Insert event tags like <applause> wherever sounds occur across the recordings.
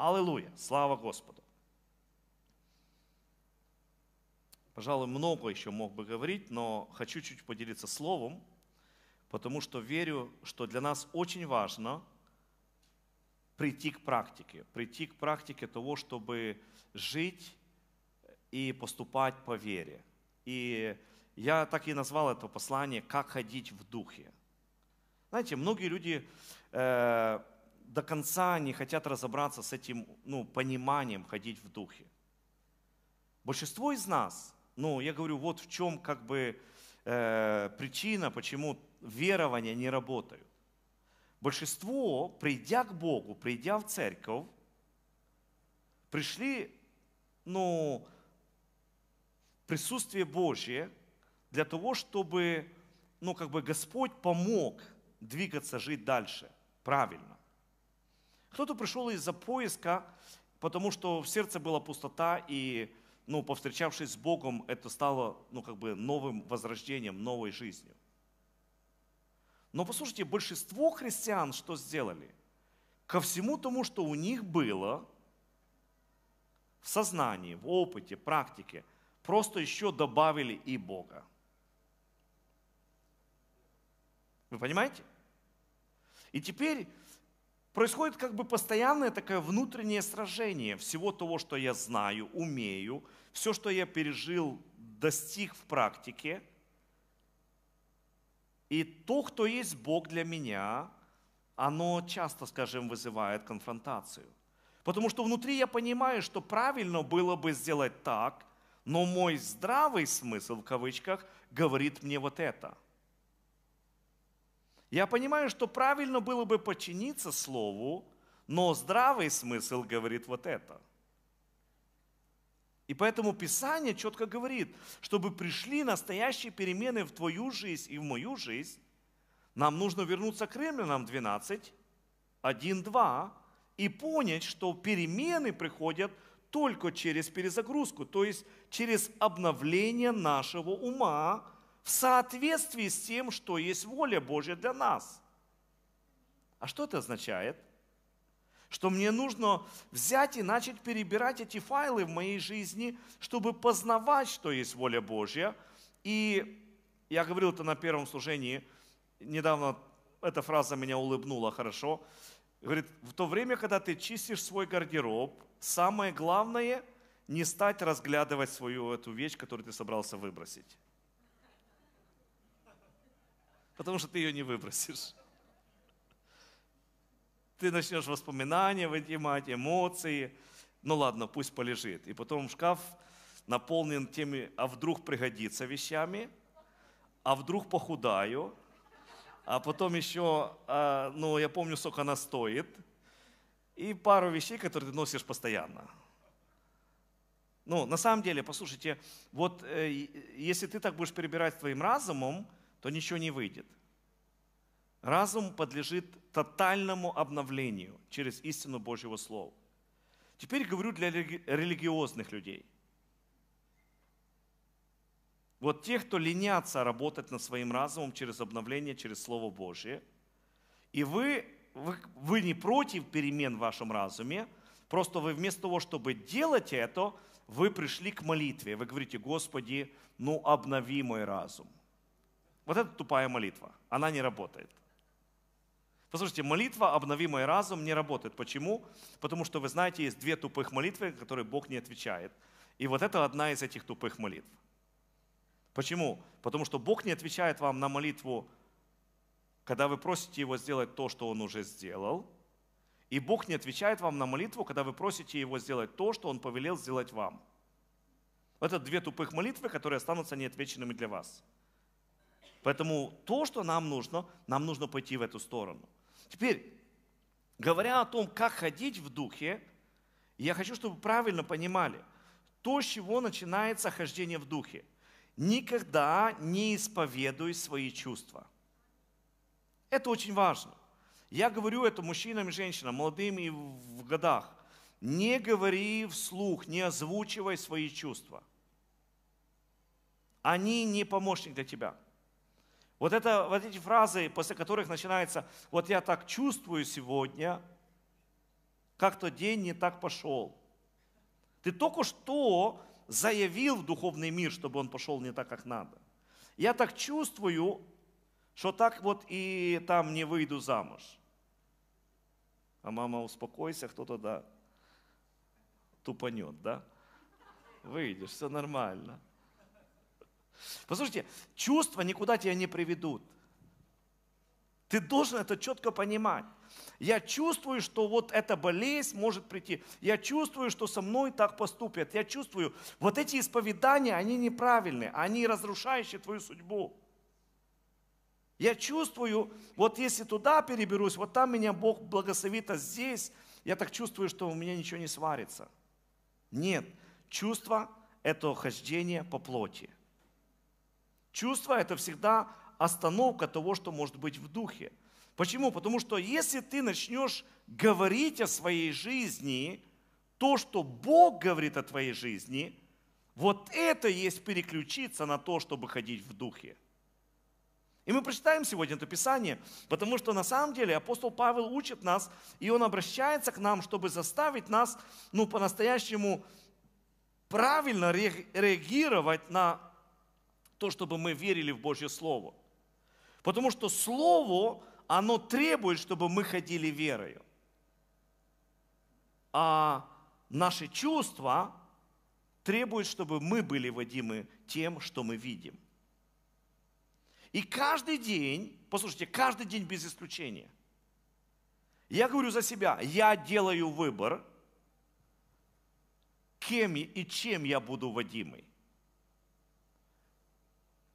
Аллилуйя! Слава Господу! Пожалуй, много еще мог бы говорить, но хочу чуть поделиться словом, потому что верю, что для нас очень важно прийти к практике, прийти к практике того, чтобы жить и поступать по вере. И я так и назвал это послание «Как ходить в духе». Знаете, многие люди э, до конца не хотят разобраться с этим ну, пониманием ходить в духе. Большинство из нас, ну, я говорю, вот в чем как бы э, причина, почему верования не работают. Большинство, придя к Богу, придя в церковь, пришли, ну, в присутствие Божье для того, чтобы, ну, как бы Господь помог двигаться, жить дальше правильно. Кто-то пришел из-за поиска, потому что в сердце была пустота, и ну, повстречавшись с Богом, это стало ну, как бы новым возрождением, новой жизнью. Но послушайте, большинство христиан что сделали? Ко всему тому, что у них было в сознании, в опыте, практике, просто еще добавили и Бога. Вы понимаете? И теперь происходит как бы постоянное такое внутреннее сражение всего того, что я знаю, умею, все, что я пережил, достиг в практике. И то, кто есть Бог для меня, оно часто, скажем, вызывает конфронтацию. Потому что внутри я понимаю, что правильно было бы сделать так, но мой здравый смысл в кавычках говорит мне вот это – я понимаю, что правильно было бы подчиниться слову, но здравый смысл говорит вот это. И поэтому Писание четко говорит, чтобы пришли настоящие перемены в твою жизнь и в мою жизнь, нам нужно вернуться к римлянам 12, 1, 2 и понять, что перемены приходят только через перезагрузку, то есть через обновление нашего ума в соответствии с тем, что есть воля Божья для нас. А что это означает? Что мне нужно взять и начать перебирать эти файлы в моей жизни, чтобы познавать, что есть воля Божья. И я говорил это на первом служении, недавно эта фраза меня улыбнула хорошо. Говорит, в то время, когда ты чистишь свой гардероб, самое главное – не стать разглядывать свою эту вещь, которую ты собрался выбросить потому что ты ее не выбросишь. Ты начнешь воспоминания вынимать, эмоции. Ну ладно, пусть полежит. И потом шкаф наполнен теми, а вдруг пригодится вещами, а вдруг похудаю, а потом еще, а, ну я помню, сколько она стоит, и пару вещей, которые ты носишь постоянно. Ну, на самом деле, послушайте, вот э, если ты так будешь перебирать твоим разумом, то ничего не выйдет. Разум подлежит тотальному обновлению через истину Божьего Слова. Теперь говорю для религиозных людей. Вот тех, кто ленятся работать над своим разумом через обновление, через Слово Божие. И вы, вы, вы не против перемен в вашем разуме, просто вы вместо того, чтобы делать это, вы пришли к молитве. Вы говорите, Господи, ну обнови мой разум. Вот это тупая молитва. Она не работает. Послушайте, молитва «Обновимый разум» не работает. Почему? Потому что, вы знаете, есть две тупых молитвы, которые Бог не отвечает. И вот это одна из этих тупых молитв. Почему? Потому что Бог не отвечает вам на молитву, когда вы просите Его сделать то, что Он уже сделал. И Бог не отвечает вам на молитву, когда вы просите Его сделать то, что Он повелел сделать вам. Это две тупых молитвы, которые останутся неотвеченными для вас. Поэтому то, что нам нужно, нам нужно пойти в эту сторону. Теперь, говоря о том, как ходить в духе, я хочу, чтобы вы правильно понимали, то, с чего начинается хождение в духе. Никогда не исповедуй свои чувства. Это очень важно. Я говорю это мужчинам и женщинам, молодым и в годах. Не говори вслух, не озвучивай свои чувства. Они не помощник для тебя. Вот, это, вот эти фразы, после которых начинается «вот я так чувствую сегодня», как-то день не так пошел. Ты только что заявил в духовный мир, чтобы он пошел не так, как надо. Я так чувствую, что так вот и там не выйду замуж. А мама, успокойся, кто-то да, тупанет, да? Выйдешь, все нормально. Послушайте, чувства никуда тебя не приведут. Ты должен это четко понимать. Я чувствую, что вот эта болезнь может прийти. Я чувствую, что со мной так поступят. Я чувствую, вот эти исповедания, они неправильные, они разрушающие твою судьбу. Я чувствую, вот если туда переберусь, вот там меня Бог благословит, а здесь я так чувствую, что у меня ничего не сварится. Нет, чувство – это хождение по плоти – Чувство – это всегда остановка того, что может быть в духе. Почему? Потому что если ты начнешь говорить о своей жизни, то, что Бог говорит о твоей жизни, вот это есть переключиться на то, чтобы ходить в духе. И мы прочитаем сегодня это Писание, потому что на самом деле апостол Павел учит нас, и он обращается к нам, чтобы заставить нас, ну, по-настоящему правильно реагировать на то, чтобы мы верили в Божье Слово. Потому что Слово, оно требует, чтобы мы ходили верою. А наши чувства требуют, чтобы мы были водимы тем, что мы видим. И каждый день, послушайте, каждый день без исключения. Я говорю за себя, я делаю выбор, кем и чем я буду водимый.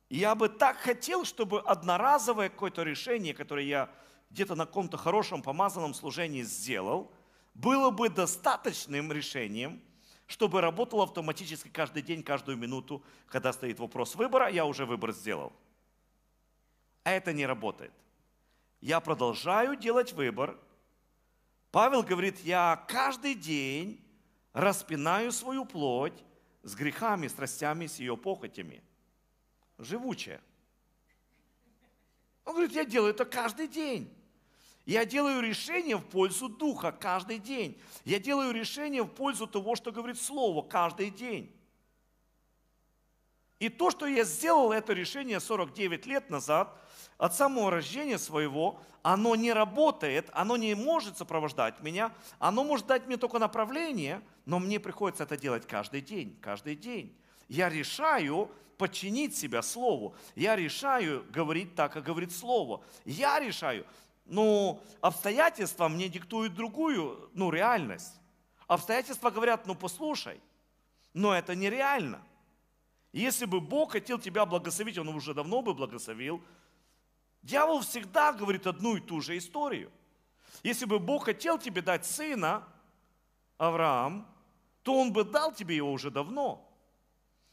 Я бы так хотел, чтобы одноразовое какое-то решение, которое я где-то на каком-то хорошем помазанном служении сделал, было бы достаточным решением, чтобы работало автоматически каждый день, каждую минуту, когда стоит вопрос выбора, я уже выбор сделал. А это не работает. Я продолжаю делать выбор. Павел говорит, я каждый день распинаю свою плоть с грехами, страстями, с ее похотями – живучая. Он говорит, я делаю это каждый день. Я делаю решение в пользу Духа каждый день. Я делаю решение в пользу того, что говорит Слово каждый день. И то, что я сделал это решение 49 лет назад, от самого рождения своего, оно не работает, оно не может сопровождать меня, оно может дать мне только направление, но мне приходится это делать каждый день, каждый день. Я решаю подчинить себя Слову. Я решаю говорить так, как говорит Слово. Я решаю. Но ну, обстоятельства мне диктуют другую, ну, реальность. Обстоятельства говорят, ну, послушай. Но это нереально. Если бы Бог хотел тебя благословить, Он уже давно бы благословил. Дьявол всегда говорит одну и ту же историю. Если бы Бог хотел тебе дать сына, Авраам, то он бы дал тебе его уже давно.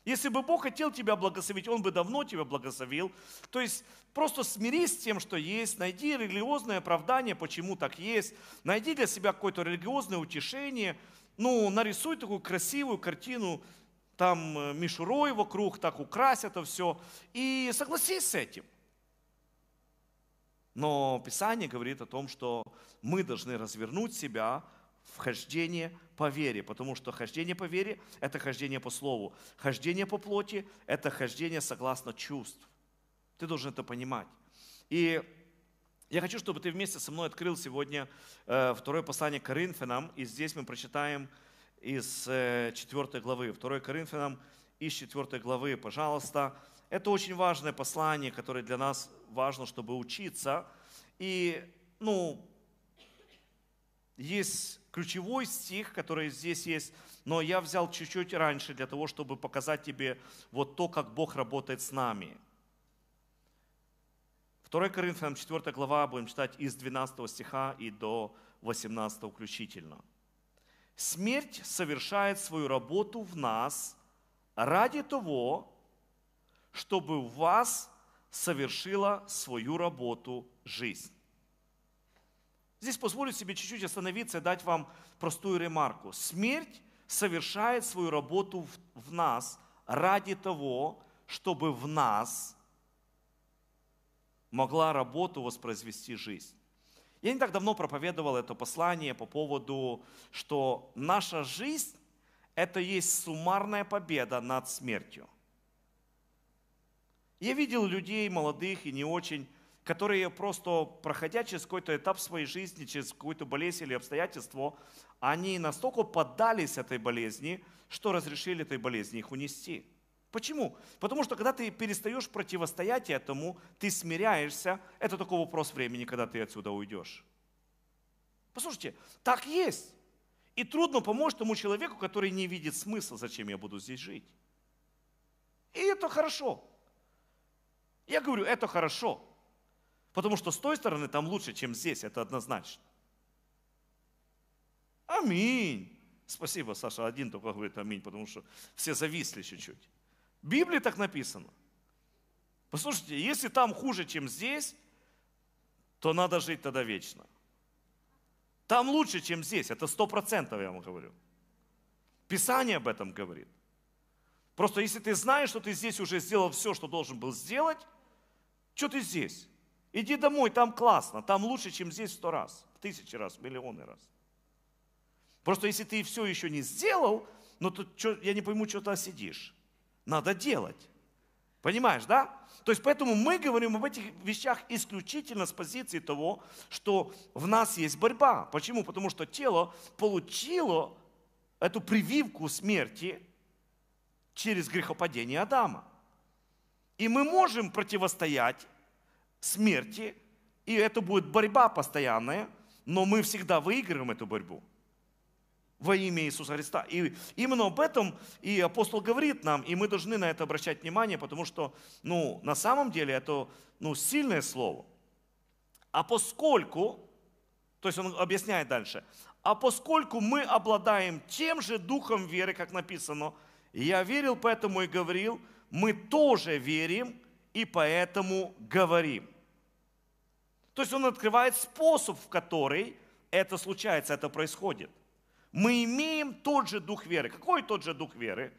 Если бы Бог хотел тебя благословить, Он бы давно тебя благословил. То есть просто смирись с тем, что есть, найди религиозное оправдание, почему так есть, найди для себя какое-то религиозное утешение, ну, нарисуй такую красивую картину, там э, мишурой вокруг, так укрась это все, и согласись с этим. Но Писание говорит о том, что мы должны развернуть себя в хождение по вере, потому что хождение по вере – это хождение по слову. Хождение по плоти – это хождение согласно чувств. Ты должен это понимать. И я хочу, чтобы ты вместе со мной открыл сегодня э, второе послание к Коринфянам, и здесь мы прочитаем из 4 э, главы. 2 Коринфянам из 4 главы, пожалуйста. Это очень важное послание, которое для нас важно, чтобы учиться. И, ну, есть ключевой стих, который здесь есть, но я взял чуть-чуть раньше для того, чтобы показать тебе вот то, как Бог работает с нами. 2 Коринфянам 4 глава будем читать из 12 стиха и до 18 включительно. Смерть совершает свою работу в нас ради того, чтобы в вас совершила свою работу жизнь. Здесь позволю себе чуть-чуть остановиться и дать вам простую ремарку. Смерть совершает свою работу в, в нас ради того, чтобы в нас могла работу воспроизвести жизнь. Я не так давно проповедовал это послание по поводу, что наша жизнь – это есть суммарная победа над смертью. Я видел людей молодых и не очень которые просто проходя через какой-то этап своей жизни, через какую-то болезнь или обстоятельство, они настолько поддались этой болезни, что разрешили этой болезни их унести. Почему? Потому что когда ты перестаешь противостоять этому, ты смиряешься, это такой вопрос времени, когда ты отсюда уйдешь. Послушайте, так есть. И трудно помочь тому человеку, который не видит смысла, зачем я буду здесь жить. И это хорошо. Я говорю, это хорошо. Потому что с той стороны там лучше, чем здесь, это однозначно. Аминь. Спасибо, Саша, один только говорит аминь, потому что все зависли чуть-чуть. В Библии так написано. Послушайте, если там хуже, чем здесь, то надо жить тогда вечно. Там лучше, чем здесь, это сто процентов, я вам говорю. Писание об этом говорит. Просто если ты знаешь, что ты здесь уже сделал все, что должен был сделать, что ты здесь? Иди домой, там классно, там лучше, чем здесь сто раз, в тысячи раз, в миллионы раз. Просто если ты все еще не сделал, ну то что, я не пойму, что ты сидишь. Надо делать. Понимаешь, да? То есть поэтому мы говорим об этих вещах исключительно с позиции того, что в нас есть борьба. Почему? Потому что тело получило эту прививку смерти через грехопадение Адама. И мы можем противостоять смерти, и это будет борьба постоянная, но мы всегда выигрываем эту борьбу во имя Иисуса Христа. И именно об этом и апостол говорит нам, и мы должны на это обращать внимание, потому что ну, на самом деле это ну, сильное слово. А поскольку, то есть он объясняет дальше, а поскольку мы обладаем тем же духом веры, как написано, я верил, поэтому и говорил, мы тоже верим и поэтому говорим. То есть он открывает способ, в который это случается, это происходит. Мы имеем тот же дух веры. Какой тот же дух веры?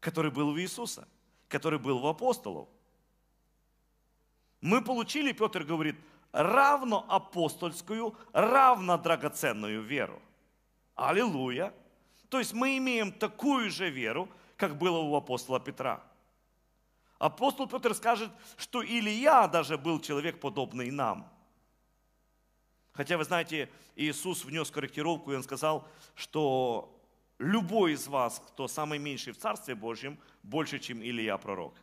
Который был у Иисуса, который был у апостолов. Мы получили, Петр говорит, равно апостольскую, равно драгоценную веру. Аллилуйя! То есть мы имеем такую же веру, как было у апостола Петра. Апостол Петр скажет, что Илья даже был человек, подобный нам. Хотя, вы знаете, Иисус внес корректировку, и он сказал, что любой из вас, кто самый меньший в Царстве Божьем, больше, чем Илья пророк.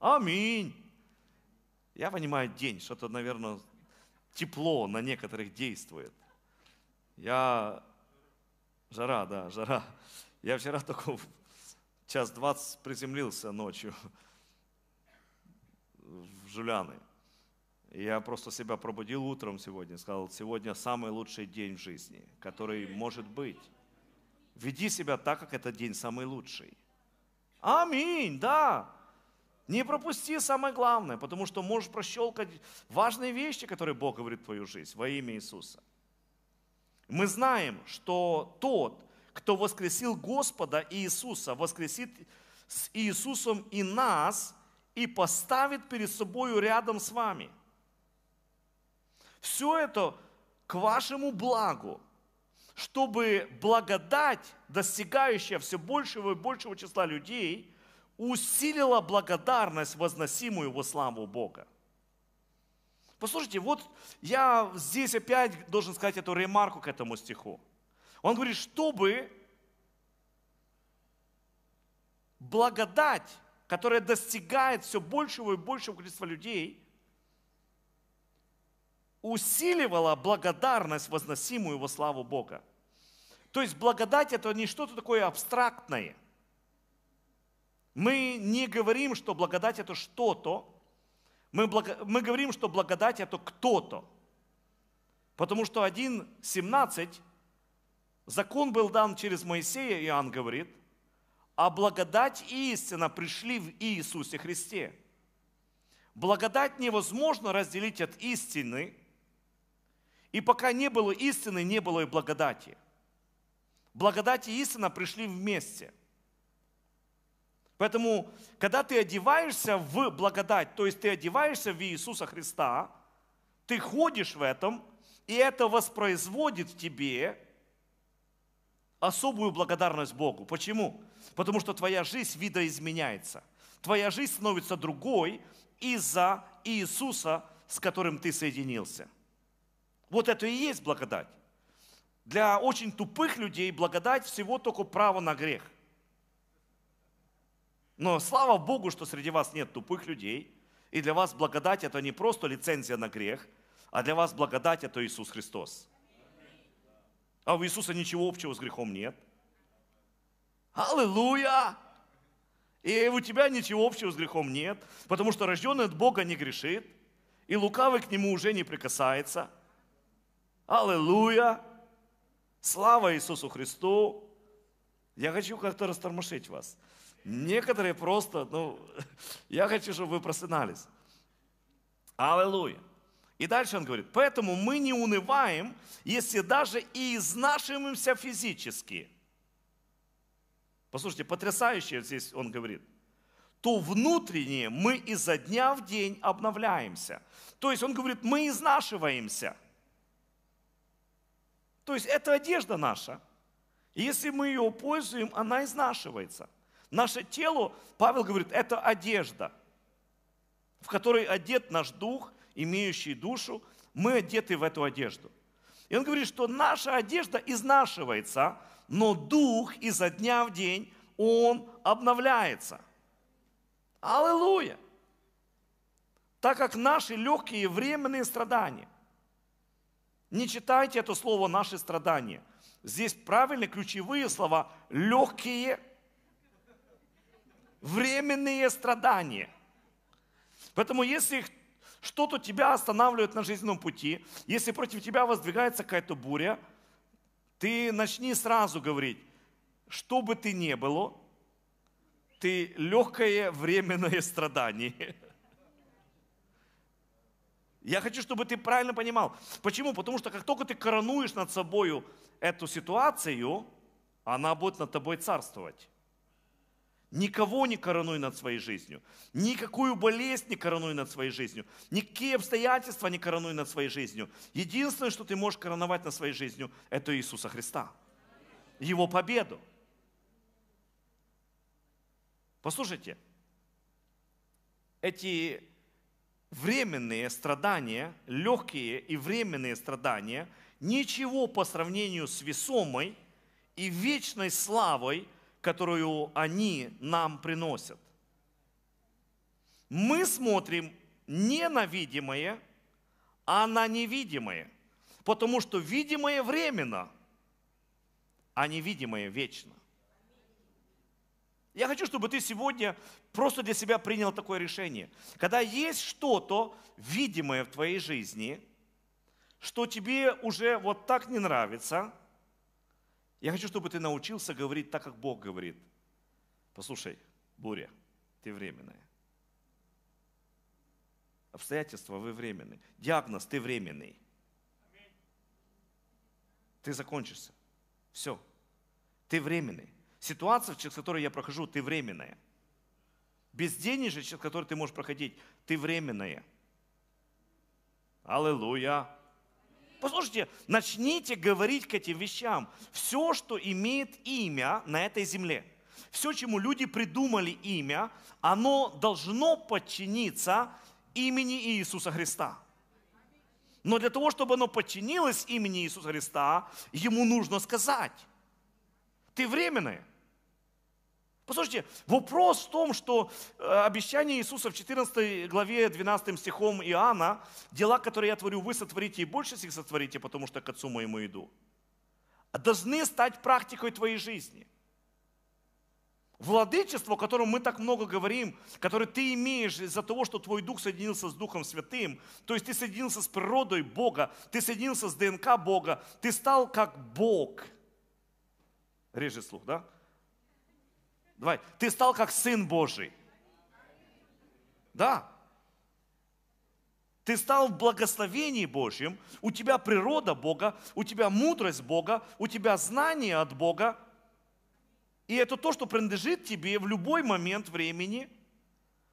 Аминь. Я понимаю, день, что-то, наверное, тепло на некоторых действует. Я... Жара, да, жара. Я вчера <laughs> такой час двадцать приземлился ночью в Жуляны. Я просто себя пробудил утром сегодня, сказал, сегодня самый лучший день в жизни, который может быть. Веди себя так, как этот день самый лучший. Аминь, да. Не пропусти самое главное, потому что можешь прощелкать важные вещи, которые Бог говорит в твою жизнь во имя Иисуса. Мы знаем, что тот, кто воскресил Господа Иисуса, воскресит с Иисусом и нас, и поставит перед собою рядом с вами. Все это к вашему благу, чтобы благодать, достигающая все большего и большего числа людей, усилила благодарность, возносимую во славу Бога. Послушайте, вот я здесь опять должен сказать эту ремарку к этому стиху. Он говорит, чтобы благодать, которая достигает все большего и большего количества людей, усиливала благодарность, возносимую во славу Бога. То есть благодать это не что-то такое абстрактное. Мы не говорим, что благодать это что-то. Мы, благо... мы говорим, что благодать это кто-то. Потому что 1.17 Закон был дан через Моисея, Иоанн говорит, а благодать и истина пришли в Иисусе Христе. Благодать невозможно разделить от истины, и пока не было истины, не было и благодати. Благодать и истина пришли вместе. Поэтому, когда ты одеваешься в благодать, то есть ты одеваешься в Иисуса Христа, ты ходишь в этом, и это воспроизводит в тебе особую благодарность Богу. Почему? Потому что твоя жизнь видоизменяется. Твоя жизнь становится другой из-за Иисуса, с которым ты соединился. Вот это и есть благодать. Для очень тупых людей благодать всего только право на грех. Но слава Богу, что среди вас нет тупых людей. И для вас благодать это не просто лицензия на грех, а для вас благодать это Иисус Христос. А у Иисуса ничего общего с грехом нет. Аллилуйя! И у тебя ничего общего с грехом нет, потому что рожденный от Бога не грешит, и лукавый к нему уже не прикасается. Аллилуйя! Слава Иисусу Христу! Я хочу как-то растормошить вас. Некоторые просто, ну, <laughs> я хочу, чтобы вы просынались. Аллилуйя! И дальше он говорит, поэтому мы не унываем, если даже и изнашиваемся физически. Послушайте, потрясающе здесь он говорит то внутреннее мы изо дня в день обновляемся. То есть он говорит, мы изнашиваемся. То есть это одежда наша. если мы ее пользуем, она изнашивается. Наше тело, Павел говорит, это одежда, в которой одет наш дух, имеющий душу, мы одеты в эту одежду. И он говорит, что наша одежда изнашивается, но дух изо дня в день, он обновляется. Аллилуйя! Так как наши легкие временные страдания. Не читайте это слово «наши страдания». Здесь правильные ключевые слова «легкие», «временные страдания». Поэтому если что-то тебя останавливает на жизненном пути, если против тебя воздвигается какая-то буря, ты начни сразу говорить, что бы ты ни было, ты легкое временное страдание. Я хочу, чтобы ты правильно понимал. Почему? Потому что как только ты коронуешь над собою эту ситуацию, она будет над тобой царствовать. Никого не коронуй над своей жизнью. Никакую болезнь не коронуй над своей жизнью. Никакие обстоятельства не коронуй над своей жизнью. Единственное, что ты можешь короновать над своей жизнью, это Иисуса Христа. Его победу. Послушайте, эти временные страдания, легкие и временные страдания, ничего по сравнению с весомой и вечной славой – которую они нам приносят. Мы смотрим не на видимое, а на невидимое, потому что видимое временно, а невидимое вечно. Я хочу, чтобы ты сегодня просто для себя принял такое решение. Когда есть что-то видимое в твоей жизни, что тебе уже вот так не нравится – я хочу, чтобы ты научился говорить так, как Бог говорит. Послушай, буря, ты временная. Обстоятельства, вы временные. Диагноз, ты временный. Ты закончишься. Все. Ты временный. Ситуация, через которую я прохожу, ты временная. Безденежье, через которое ты можешь проходить, ты временная. Аллилуйя послушайте, начните говорить к этим вещам. Все, что имеет имя на этой земле, все, чему люди придумали имя, оно должно подчиниться имени Иисуса Христа. Но для того, чтобы оно подчинилось имени Иисуса Христа, ему нужно сказать, ты временный, Послушайте, вопрос в том, что э, обещание Иисуса в 14 главе 12 стихом Иоанна, дела, которые я творю, вы сотворите и больше всех сотворите, потому что к Отцу моему иду, а должны стать практикой твоей жизни. Владычество, о котором мы так много говорим, которое ты имеешь из-за того, что твой дух соединился с Духом Святым, то есть ты соединился с природой Бога, ты соединился с ДНК Бога, ты стал как Бог. Реже слух, да? Давай. Ты стал как Сын Божий. Да. Ты стал в благословении Божьем, у тебя природа Бога, у тебя мудрость Бога, у тебя знание от Бога. И это то, что принадлежит тебе в любой момент времени,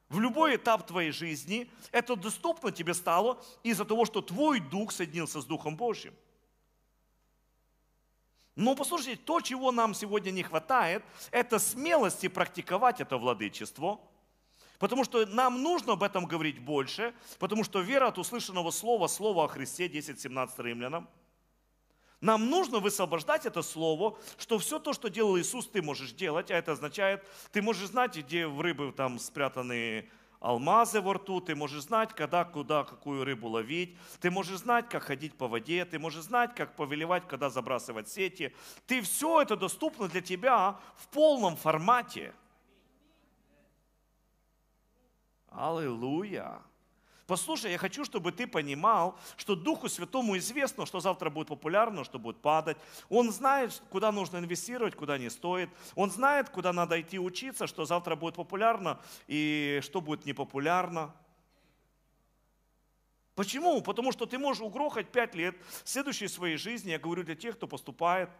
в любой этап твоей жизни. Это доступно тебе стало из-за того, что твой дух соединился с Духом Божьим. Но послушайте, то, чего нам сегодня не хватает, это смелости практиковать это владычество, потому что нам нужно об этом говорить больше, потому что вера от услышанного слова, слова о Христе 10.17 римлянам, нам нужно высвобождать это слово, что все то, что делал Иисус, ты можешь делать, а это означает, ты можешь знать, где в рыбы там спрятаны алмазы во рту, ты можешь знать, когда, куда, какую рыбу ловить, ты можешь знать, как ходить по воде, ты можешь знать, как повелевать, когда забрасывать сети. Ты все это доступно для тебя в полном формате. Аллилуйя! Послушай, я хочу, чтобы ты понимал, что Духу Святому известно, что завтра будет популярно, что будет падать. Он знает, куда нужно инвестировать, куда не стоит. Он знает, куда надо идти учиться, что завтра будет популярно и что будет непопулярно. Почему? Потому что ты можешь угрохать пять лет следующей своей жизни, я говорю для тех, кто поступает,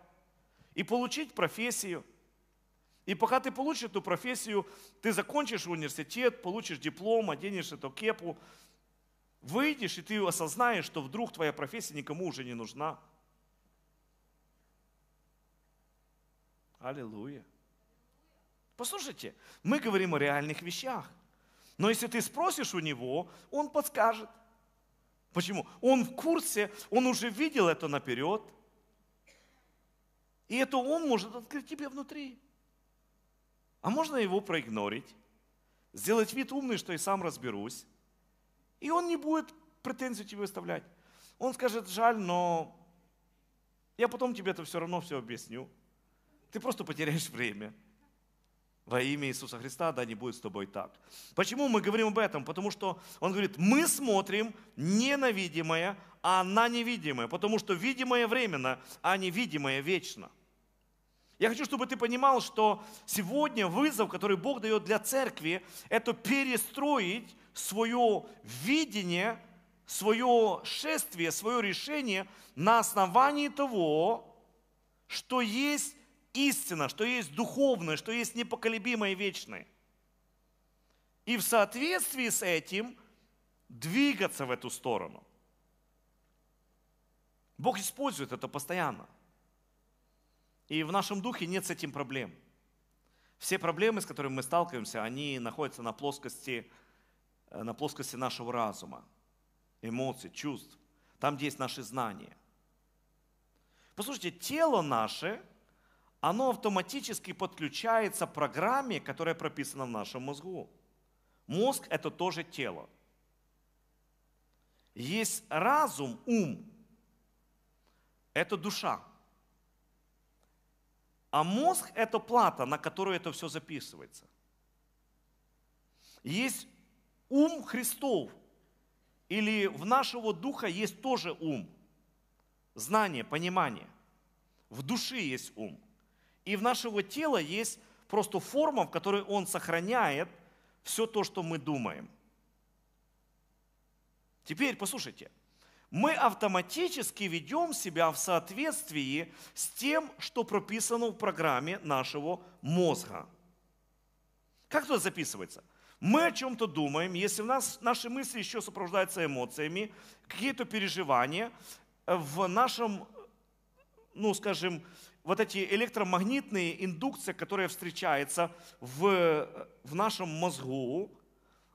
и получить профессию. И пока ты получишь эту профессию, ты закончишь университет, получишь диплом, оденешь эту кепу, выйдешь, и ты осознаешь, что вдруг твоя профессия никому уже не нужна. Аллилуйя. Послушайте, мы говорим о реальных вещах. Но если ты спросишь у него, он подскажет. Почему? Он в курсе, он уже видел это наперед. И это он может открыть тебе внутри. А можно его проигнорить, сделать вид умный, что и сам разберусь, и он не будет претензий тебе выставлять. Он скажет, жаль, но я потом тебе это все равно все объясню. Ты просто потеряешь время. Во имя Иисуса Христа, да, не будет с тобой так. Почему мы говорим об этом? Потому что он говорит, мы смотрим не на видимое, а на невидимое. Потому что видимое временно, а невидимое вечно. Я хочу, чтобы ты понимал, что сегодня вызов, который Бог дает для церкви, это перестроить свое видение, свое шествие, свое решение на основании того, что есть истина, что есть духовное, что есть непоколебимое и вечное. И в соответствии с этим двигаться в эту сторону. Бог использует это постоянно. И в нашем духе нет с этим проблем. Все проблемы, с которыми мы сталкиваемся, они находятся на плоскости Э, на плоскости нашего разума, эмоций, чувств, там, где есть наши знания. Послушайте, тело наше, оно автоматически подключается к программе, которая прописана в нашем мозгу. Мозг – это тоже тело. Есть разум, ум – это душа. А мозг – это плата, на которую это все записывается. Есть ум Христов. Или в нашего духа есть тоже ум, знание, понимание. В душе есть ум. И в нашего тела есть просто форма, в которой он сохраняет все то, что мы думаем. Теперь послушайте. Мы автоматически ведем себя в соответствии с тем, что прописано в программе нашего мозга. Как туда записывается? Мы о чем-то думаем, если у нас наши мысли еще сопровождаются эмоциями, какие-то переживания, э, в нашем, ну скажем, вот эти электромагнитные индукции, которые встречаются в, в нашем мозгу,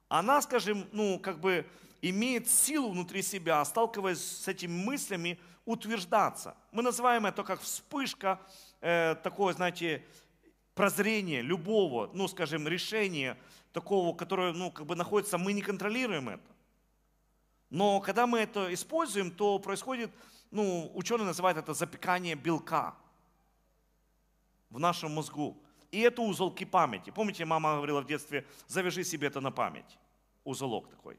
она, скажем, ну как бы имеет силу внутри себя, сталкиваясь с этими мыслями, утверждаться. Мы называем это как вспышка э, такой, знаете, прозрение любого, ну, скажем, решения такого, которое, ну, как бы находится, мы не контролируем это. Но когда мы это используем, то происходит, ну, ученые называют это запекание белка в нашем мозгу. И это узелки памяти. Помните, мама говорила в детстве, завяжи себе это на память. Узелок такой.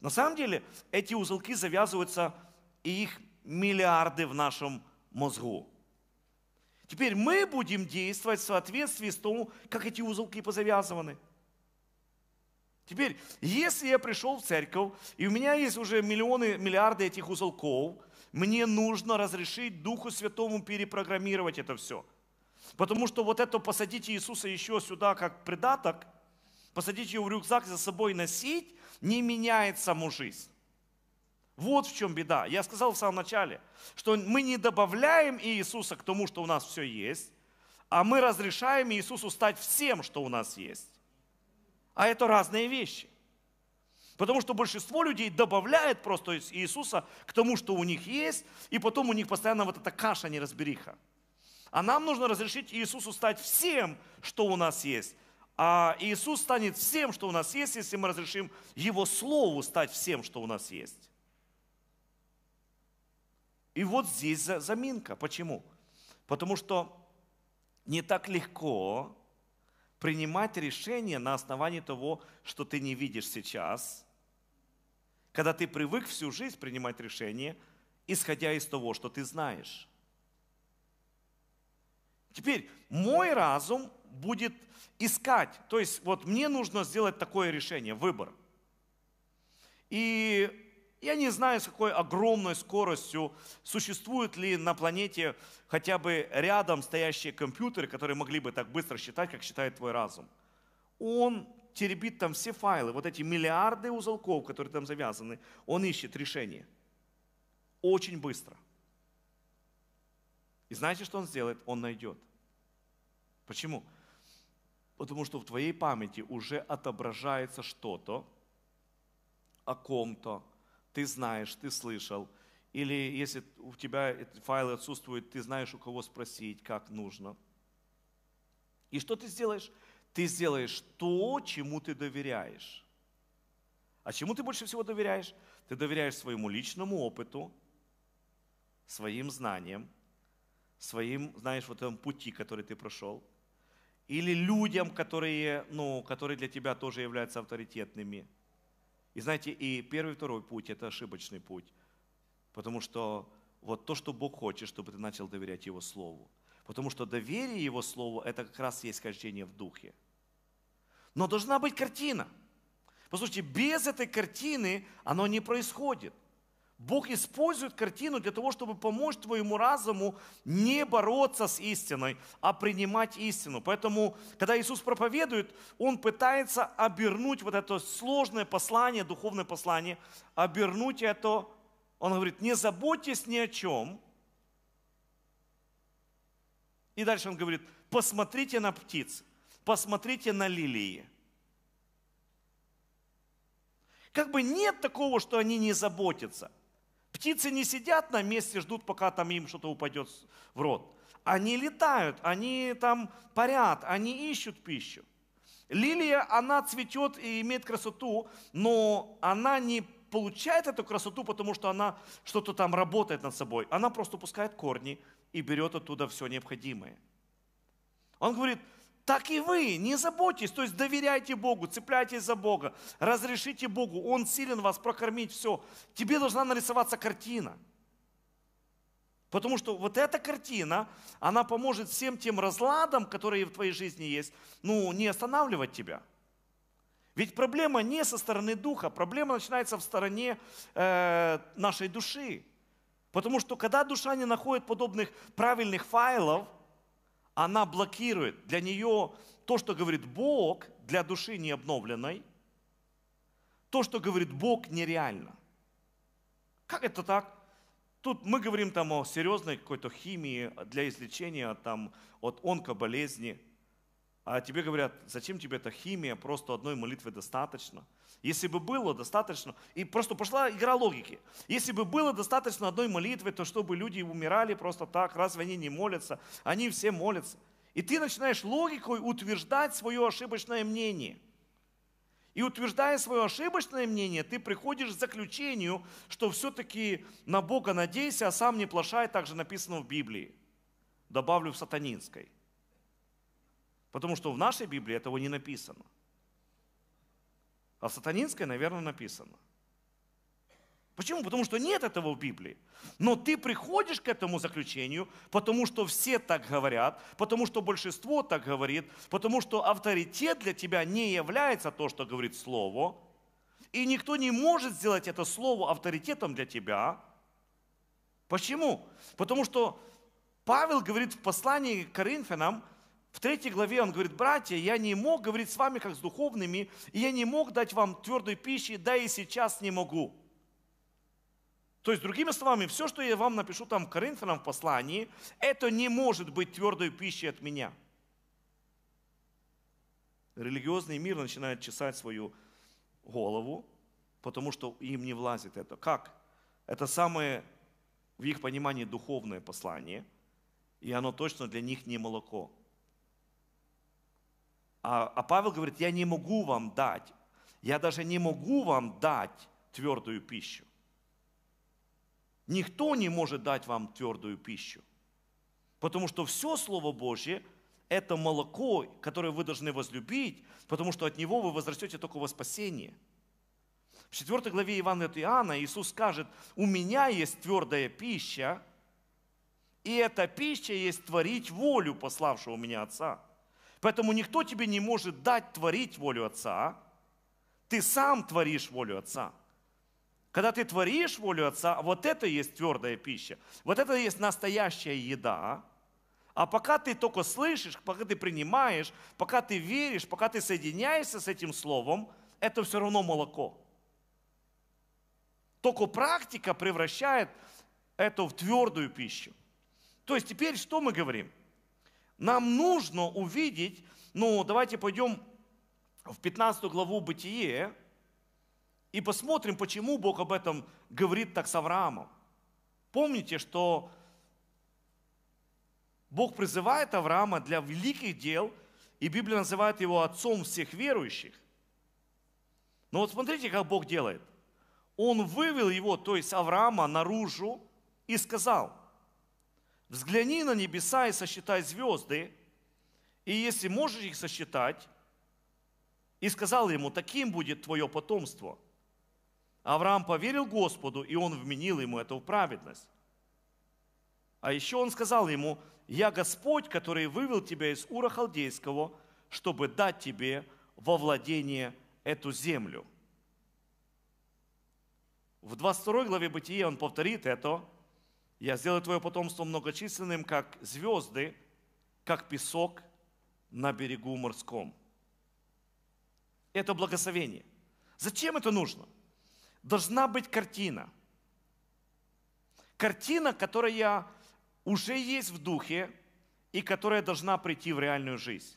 На самом деле эти узелки завязываются, и их миллиарды в нашем мозгу. Теперь мы будем действовать в соответствии с тем, как эти узелки позавязываны. Теперь, если я пришел в церковь, и у меня есть уже миллионы, миллиарды этих узелков, мне нужно разрешить Духу Святому перепрограммировать это все. Потому что вот это посадить Иисуса еще сюда как придаток, посадить его в рюкзак за собой носить, не меняет саму жизнь. Вот в чем беда. Я сказал в самом начале, что мы не добавляем Иисуса к тому, что у нас все есть, а мы разрешаем Иисусу стать всем, что у нас есть. А это разные вещи. Потому что большинство людей добавляет просто Иисуса к тому, что у них есть, и потом у них постоянно вот эта каша неразбериха. А нам нужно разрешить Иисусу стать всем, что у нас есть. А Иисус станет всем, что у нас есть, если мы разрешим Его Слову стать всем, что у нас есть. И вот здесь заминка. Почему? Потому что не так легко принимать решение на основании того, что ты не видишь сейчас, когда ты привык всю жизнь принимать решение, исходя из того, что ты знаешь. Теперь мой разум будет искать, то есть вот мне нужно сделать такое решение, выбор. И я не знаю, с какой огромной скоростью существует ли на планете хотя бы рядом стоящие компьютеры, которые могли бы так быстро считать, как считает твой разум. Он теребит там все файлы, вот эти миллиарды узелков, которые там завязаны, он ищет решение. Очень быстро. И знаете, что он сделает? Он найдет. Почему? Потому что в твоей памяти уже отображается что-то о ком-то, ты знаешь, ты слышал. Или если у тебя файлы отсутствуют, ты знаешь, у кого спросить, как нужно. И что ты сделаешь? Ты сделаешь то, чему ты доверяешь. А чему ты больше всего доверяешь? Ты доверяешь своему личному опыту, своим знаниям, своим, знаешь, вот этом пути, который ты прошел, или людям, которые, ну, которые для тебя тоже являются авторитетными – и знаете, и первый и второй путь – это ошибочный путь. Потому что вот то, что Бог хочет, чтобы ты начал доверять Его Слову. Потому что доверие Его Слову – это как раз есть хождение в Духе. Но должна быть картина. Послушайте, без этой картины оно не происходит. Бог использует картину для того, чтобы помочь твоему разуму не бороться с истиной, а принимать истину. Поэтому, когда Иисус проповедует, Он пытается обернуть вот это сложное послание, духовное послание, обернуть это. Он говорит, не заботьтесь ни о чем. И дальше Он говорит, посмотрите на птиц, посмотрите на лилии. Как бы нет такого, что они не заботятся – Птицы не сидят на месте, ждут, пока там им что-то упадет в рот. Они летают, они там парят, они ищут пищу. Лилия, она цветет и имеет красоту, но она не получает эту красоту, потому что она что-то там работает над собой. Она просто пускает корни и берет оттуда все необходимое. Он говорит, так и вы, не заботьтесь, то есть доверяйте Богу, цепляйтесь за Бога, разрешите Богу, Он силен вас прокормить, все. Тебе должна нарисоваться картина. Потому что вот эта картина, она поможет всем тем разладам, которые в твоей жизни есть, ну, не останавливать тебя. Ведь проблема не со стороны духа, проблема начинается в стороне э, нашей души. Потому что когда душа не находит подобных правильных файлов – она блокирует для нее то, что говорит Бог для души необновленной, то, что говорит Бог, нереально. Как это так? Тут мы говорим там о серьезной какой-то химии для излечения там, от онкоболезни – а тебе говорят, зачем тебе эта химия, просто одной молитвы достаточно. Если бы было достаточно, и просто пошла игра логики. Если бы было достаточно одной молитвы, то чтобы люди умирали просто так, разве они не молятся? Они все молятся. И ты начинаешь логикой утверждать свое ошибочное мнение. И утверждая свое ошибочное мнение, ты приходишь к заключению, что все-таки на Бога надейся, а сам не плашай, так же написано в Библии. Добавлю в сатанинской – Потому что в нашей Библии этого не написано. А в сатанинской, наверное, написано. Почему? Потому что нет этого в Библии. Но ты приходишь к этому заключению, потому что все так говорят, потому что большинство так говорит, потому что авторитет для тебя не является то, что говорит Слово, и никто не может сделать это Слово авторитетом для тебя. Почему? Потому что Павел говорит в послании к Коринфянам, в третьей главе он говорит, братья, я не мог говорить с вами как с духовными, и я не мог дать вам твердой пищи, да и сейчас не могу. То есть, другими словами, все, что я вам напишу там Коринфянам в послании, это не может быть твердой пищей от меня. Религиозный мир начинает чесать свою голову, потому что им не влазит это. Как? Это самое, в их понимании, духовное послание, и оно точно для них не молоко. А, а Павел говорит, я не могу вам дать, я даже не могу вам дать твердую пищу. Никто не может дать вам твердую пищу. Потому что все Слово Божье – это молоко, которое вы должны возлюбить, потому что от него вы возрастете только во спасение. В 4 главе Ивана от Иоанна Иисус скажет, «У меня есть твердая пища, и эта пища есть творить волю пославшего меня Отца». Поэтому никто тебе не может дать творить волю Отца. Ты сам творишь волю Отца. Когда ты творишь волю Отца, вот это есть твердая пища. Вот это есть настоящая еда. А пока ты только слышишь, пока ты принимаешь, пока ты веришь, пока ты соединяешься с этим словом, это все равно молоко. Только практика превращает это в твердую пищу. То есть теперь что мы говорим? Нам нужно увидеть, ну давайте пойдем в 15 главу Бытие и посмотрим, почему Бог об этом говорит так с Авраамом. Помните, что Бог призывает Авраама для великих дел, и Библия называет его отцом всех верующих. Но вот смотрите, как Бог делает. Он вывел его, то есть Авраама, наружу и сказал – Взгляни на небеса и сосчитай звезды, и если можешь их сосчитать, и сказал ему, таким будет твое потомство. Авраам поверил Господу, и он вменил ему это в праведность. А еще он сказал ему, «Я Господь, который вывел тебя из Ура Халдейского, чтобы дать тебе во владение эту землю». В 22 главе Бытия он повторит это – я сделаю твое потомство многочисленным, как звезды, как песок на берегу морском. Это благословение. Зачем это нужно? Должна быть картина. Картина, которая уже есть в духе и которая должна прийти в реальную жизнь.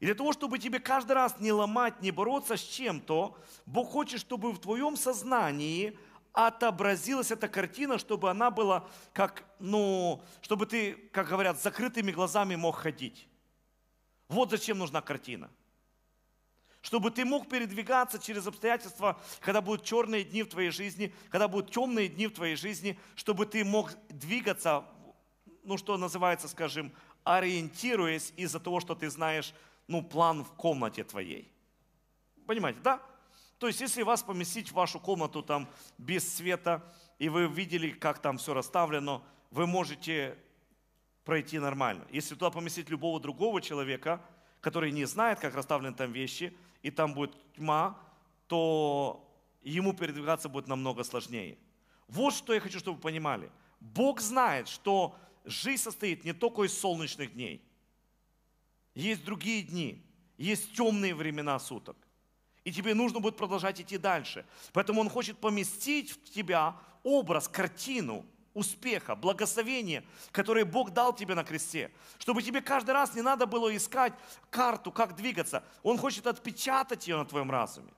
И для того, чтобы тебе каждый раз не ломать, не бороться с чем-то, Бог хочет, чтобы в твоем сознании – отобразилась эта картина, чтобы она была как, ну, чтобы ты, как говорят, с закрытыми глазами мог ходить. Вот зачем нужна картина. Чтобы ты мог передвигаться через обстоятельства, когда будут черные дни в твоей жизни, когда будут темные дни в твоей жизни, чтобы ты мог двигаться, ну что называется, скажем, ориентируясь из-за того, что ты знаешь, ну, план в комнате твоей. Понимаете, да? То есть, если вас поместить в вашу комнату там без света, и вы видели, как там все расставлено, вы можете пройти нормально. Если туда поместить любого другого человека, который не знает, как расставлены там вещи, и там будет тьма, то ему передвигаться будет намного сложнее. Вот что я хочу, чтобы вы понимали. Бог знает, что жизнь состоит не только из солнечных дней. Есть другие дни, есть темные времена суток. И тебе нужно будет продолжать идти дальше. Поэтому Он хочет поместить в тебя образ, картину успеха, благословения, которое Бог дал тебе на кресте. Чтобы тебе каждый раз не надо было искать карту, как двигаться. Он хочет отпечатать ее на твоем разуме.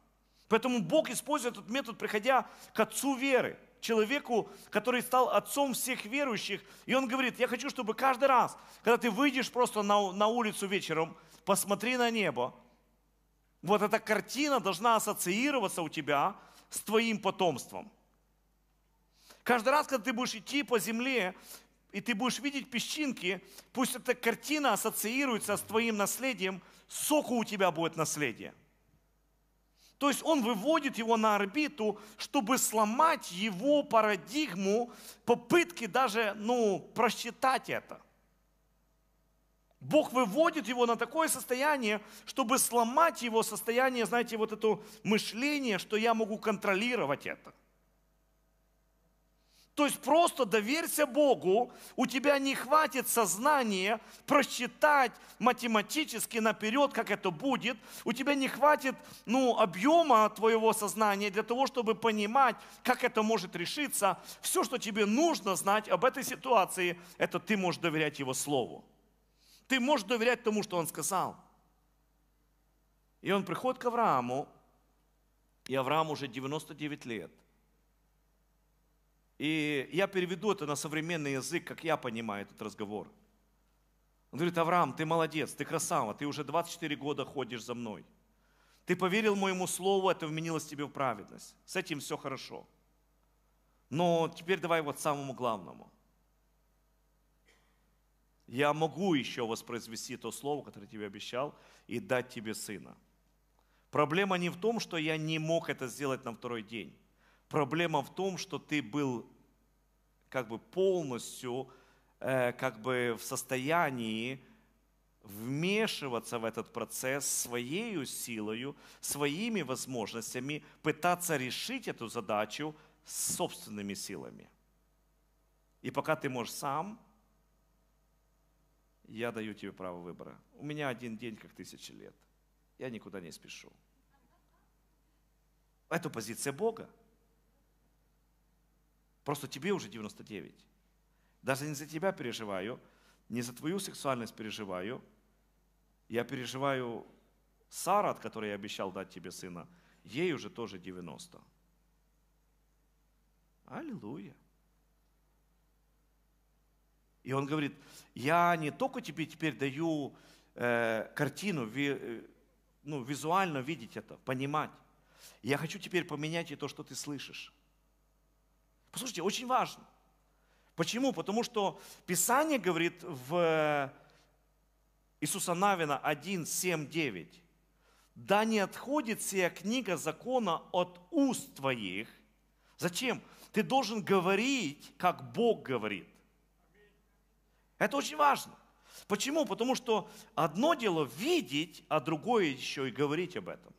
Поэтому Бог использует этот метод, приходя к отцу веры, человеку, который стал отцом всех верующих. И он говорит, я хочу, чтобы каждый раз, когда ты выйдешь просто на улицу вечером, посмотри на небо, вот эта картина должна ассоциироваться у тебя с твоим потомством. Каждый раз, когда ты будешь идти по земле, и ты будешь видеть песчинки, пусть эта картина ассоциируется с твоим наследием, соку у тебя будет наследие. То есть он выводит его на орбиту, чтобы сломать его парадигму, попытки даже ну, просчитать это. Бог выводит его на такое состояние, чтобы сломать его состояние, знаете, вот это мышление, что я могу контролировать это. То есть просто доверься Богу, у тебя не хватит сознания просчитать математически наперед, как это будет, у тебя не хватит ну, объема твоего сознания для того, чтобы понимать, как это может решиться. Все, что тебе нужно знать об этой ситуации, это ты можешь доверять Его Слову. Ты можешь доверять тому, что он сказал. И он приходит к Аврааму, и Авраам уже 99 лет. И я переведу это на современный язык, как я понимаю этот разговор. Он говорит, Авраам, ты молодец, ты красава, ты уже 24 года ходишь за мной. Ты поверил моему слову, это вменилось тебе в праведность. С этим все хорошо. Но теперь давай вот самому главному – я могу еще воспроизвести то слово, которое тебе обещал, и дать тебе сына. Проблема не в том, что я не мог это сделать на второй день. Проблема в том, что ты был как бы полностью э, как бы в состоянии вмешиваться в этот процесс своей силою, своими возможностями, пытаться решить эту задачу собственными силами. И пока ты можешь сам, я даю тебе право выбора. У меня один день, как тысячи лет. Я никуда не спешу. Это позиция Бога. Просто тебе уже 99. Даже не за тебя переживаю, не за твою сексуальность переживаю. Я переживаю Сара, от которой я обещал дать тебе сына, ей уже тоже 90. Аллилуйя. И он говорит, я не только тебе теперь даю э, картину, ви, э, ну, визуально видеть это, понимать. Я хочу теперь поменять и то, что ты слышишь. Послушайте, очень важно. Почему? Потому что Писание говорит в э, Иисуса Навина 1, 7, 9. «Да не отходит сия книга закона от уст твоих». Зачем? Ты должен говорить, как Бог говорит. Это очень важно. Почему? Потому что одно дело видеть, а другое еще и говорить об этом.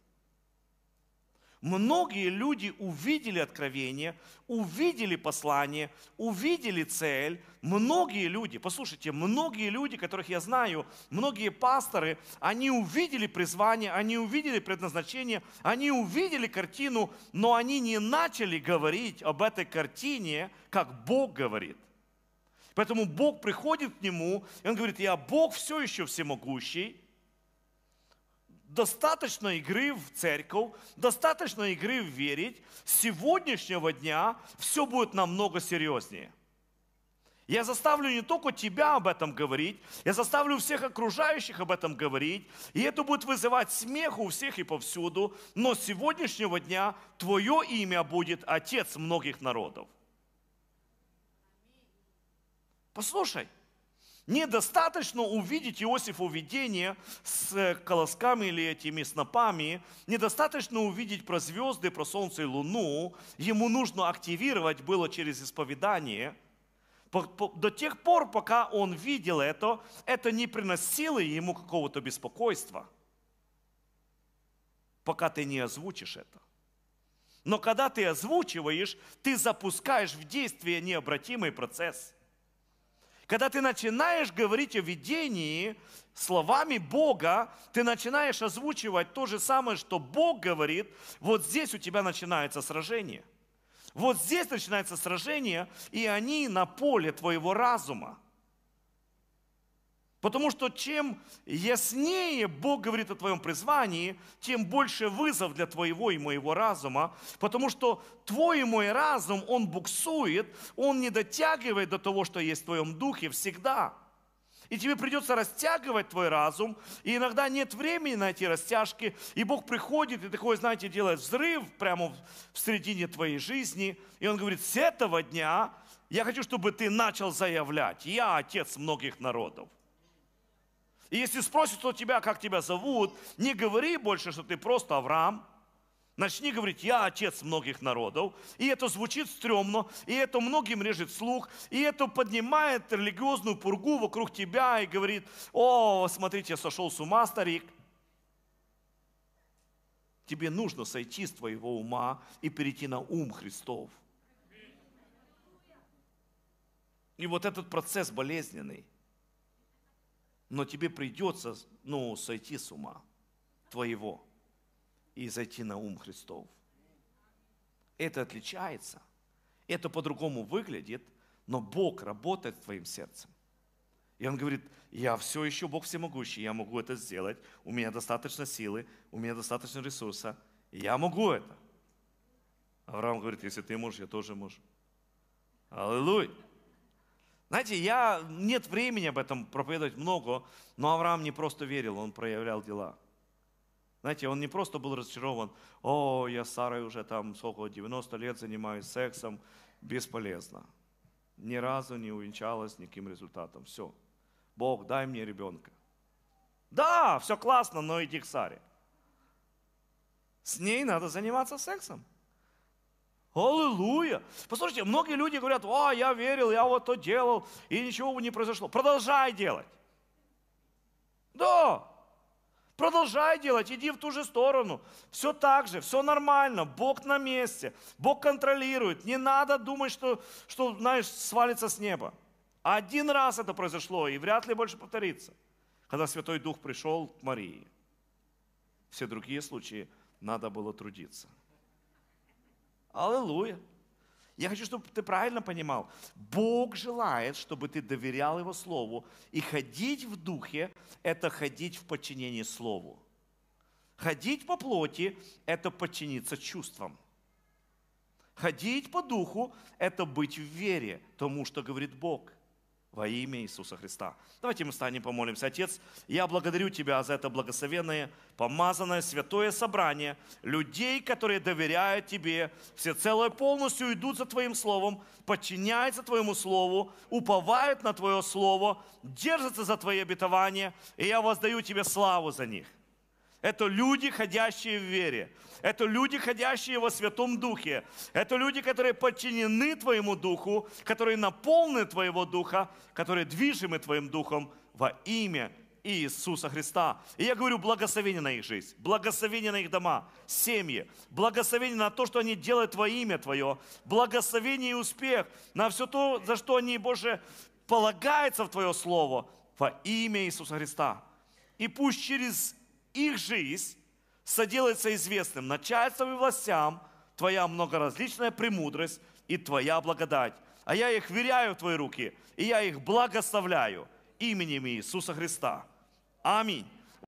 Многие люди увидели откровение, увидели послание, увидели цель. Многие люди, послушайте, многие люди, которых я знаю, многие пасторы, они увидели призвание, они увидели предназначение, они увидели картину, но они не начали говорить об этой картине, как Бог говорит. Поэтому Бог приходит к нему, и он говорит, я Бог все еще всемогущий, достаточно игры в церковь, достаточно игры в верить, с сегодняшнего дня все будет намного серьезнее. Я заставлю не только тебя об этом говорить, я заставлю всех окружающих об этом говорить, и это будет вызывать смех у всех и повсюду, но с сегодняшнего дня твое имя будет Отец многих народов. Послушай, недостаточно увидеть Иосифу видение с э, колосками или этими снопами, недостаточно увидеть про звезды, про солнце и луну, ему нужно активировать было через исповедание. До тех пор, пока он видел это, это не приносило ему какого-то беспокойства, пока ты не озвучишь это. Но когда ты озвучиваешь, ты запускаешь в действие необратимый процесс – когда ты начинаешь говорить о видении словами Бога, ты начинаешь озвучивать то же самое, что Бог говорит, вот здесь у тебя начинается сражение. Вот здесь начинается сражение, и они на поле твоего разума. Потому что чем яснее Бог говорит о твоем призвании, тем больше вызов для твоего и моего разума. Потому что твой и мой разум, он буксует, он не дотягивает до того, что есть в твоем духе всегда. И тебе придется растягивать твой разум, и иногда нет времени на эти растяжки, и Бог приходит и такой, знаете, делает взрыв прямо в середине твоей жизни, и Он говорит, с этого дня я хочу, чтобы ты начал заявлять, я отец многих народов. И если спросят у тебя, как тебя зовут, не говори больше, что ты просто Авраам. Начни говорить, я отец многих народов. И это звучит стрёмно, и это многим режет слух, и это поднимает религиозную пургу вокруг тебя и говорит, о, смотрите, я сошел с ума, старик. Тебе нужно сойти с твоего ума и перейти на ум Христов. И вот этот процесс болезненный – но тебе придется ну, сойти с ума твоего и зайти на ум Христов. Это отличается, это по-другому выглядит, но Бог работает твоим сердцем. И он говорит, я все еще Бог всемогущий, я могу это сделать, у меня достаточно силы, у меня достаточно ресурса, я могу это. Авраам говорит, если ты можешь, я тоже могу. Аллилуйя. Знаете, я, нет времени об этом проповедовать много, но Авраам не просто верил, он проявлял дела. Знаете, он не просто был разочарован, о, я с Сарой уже там сколько, 90 лет занимаюсь сексом, бесполезно. Ни разу не увенчалась никаким результатом. Все. Бог, дай мне ребенка. Да, все классно, но иди к Саре. С ней надо заниматься сексом. Аллилуйя! Послушайте, многие люди говорят, "О, я верил, я вот то делал, и ничего бы не произошло. Продолжай делать. Да, Продолжай делать, иди в ту же сторону. Все так же, все нормально, Бог на месте, Бог контролирует. Не надо думать, что, что знаешь, свалится с неба. Один раз это произошло, и вряд ли больше повторится. Когда Святой Дух пришел к Марии, все другие случаи надо было трудиться. Аллилуйя. Я хочу, чтобы ты правильно понимал. Бог желает, чтобы ты доверял Его Слову. И ходить в Духе – это ходить в подчинении Слову. Ходить по плоти – это подчиниться чувствам. Ходить по духу – это быть в вере тому, что говорит Бог во имя Иисуса Христа. Давайте мы станем помолимся. Отец, я благодарю Тебя за это благословенное, помазанное, святое собрание людей, которые доверяют Тебе, все целое полностью идут за Твоим Словом, подчиняются Твоему Слову, уповают на Твое Слово, держатся за Твои обетования, и я воздаю Тебе славу за них. Это люди, ходящие в вере. Это люди, ходящие во Святом Духе. Это люди, которые подчинены Твоему Духу, которые наполнены Твоего Духа, которые движимы Твоим Духом во имя Иисуса Христа. И я говорю благословение на их жизнь, благословение на их дома, семьи, благословение на то, что они делают во имя Твое, благословение и успех на все то, за что они, Боже, полагаются в Твое Слово во имя Иисуса Христа. И пусть через их жизнь соделается известным начальством и властям, твоя многоразличная премудрость и твоя благодать. А я их веряю в твои руки, и я их благословляю именем Иисуса Христа. Аминь.